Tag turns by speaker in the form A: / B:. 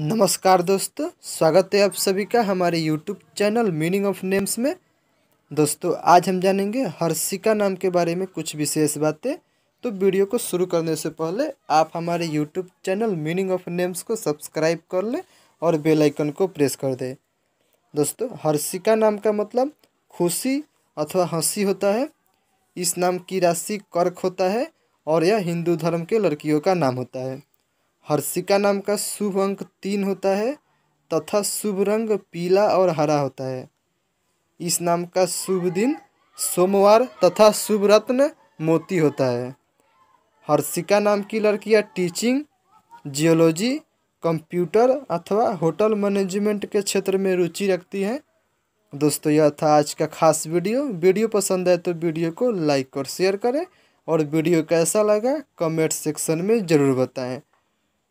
A: नमस्कार दोस्तों स्वागत है आप सभी का हमारे YouTube channel meaning of names में दोस्तों आज हम जानेंगे हर्षिका नाम के बारे में कुछ विशेष बातें तो वीडियो को शुरू करने से पहले आप हमारे YouTube channel meaning of names को सब्सक्राइब कर लें और बेल आइकन को प्रेस कर दें दोस्तों हर्षिका नाम का मतलब खुशी अथवा हंसी होता है इस नाम की राशि कर्क होता है और यह हिंदू धर्म के लड़कियों का नाम होता है हर्षिका नाम का शुभ अंक तीन होता है तथा शुभ रंग पीला और हरा होता है इस नाम का शुभ दिन सोमवार तथा शुभ रत्न मोती होता है हर्षिका नाम की लड़कियां टीचिंग जियोलॉजी कंप्यूटर अथवा होटल मैनेजमेंट के क्षेत्र में रुचि रखती हैं दोस्तों यह था आज का खास वीडियो वीडियो पसंद आए तो वीडियो को लाइक और शेयर करें और वीडियो कैसा लगा कमेंट सेक्शन में ज़रूर बताएं